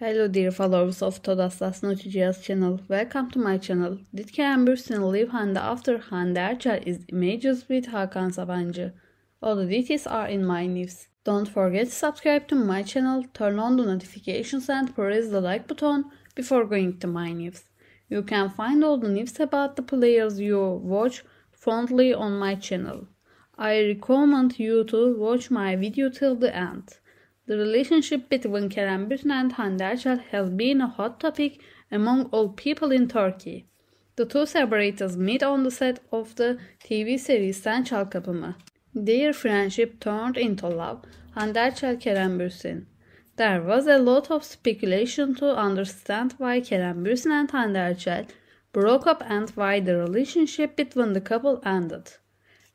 Hello dear followers of Todastas Noticias channel, welcome to my channel. Ditke Amberson live Hande after Hande Erçel is images with Hakan Sabancı. All the details are in my news. Don't forget to subscribe to my channel, turn on the notifications and press the like button before going to my news. You can find all the news about the players you watch fondly on my channel. I recommend you to watch my video till the end. The relationship between Kerem Bürsin and Hande Erçel has been a hot topic among all people in Turkey. The two separators meet on the set of the TV series Sen Çal Kapımı. Their friendship turned into love, Hande Erçel Kerem Bürsin. There was a lot of speculation to understand why Kerem Bürsin and Hande Erçel broke up and why the relationship between the couple ended.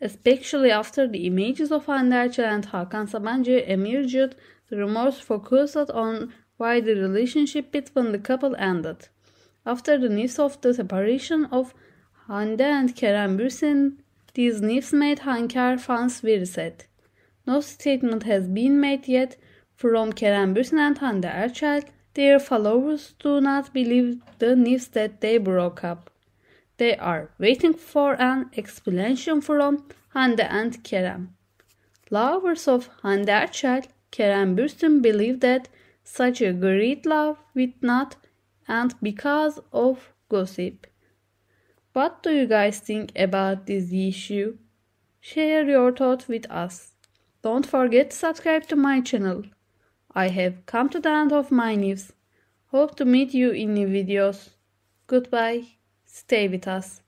Especially after the images of Hande Erçel and Hakan Sabancı emerged the remorse focused on why the relationship between the couple ended. After the news of the separation of Hande and Kerem Bürsin, these news made Hankar fans very sad. No statement has been made yet from Kerem Bürsin and Hande Erçel. Their followers do not believe the news that they broke up. They are waiting for an explanation from Hande and Kerem. Lovers of Hande Erçel Karen Burstyn believed that such a great love would not end because of gossip. What do you guys think about this issue? Share your thoughts with us. Don't forget to subscribe to my channel. I have come to the end of my news. Hope to meet you in new videos. Goodbye. Stay with us.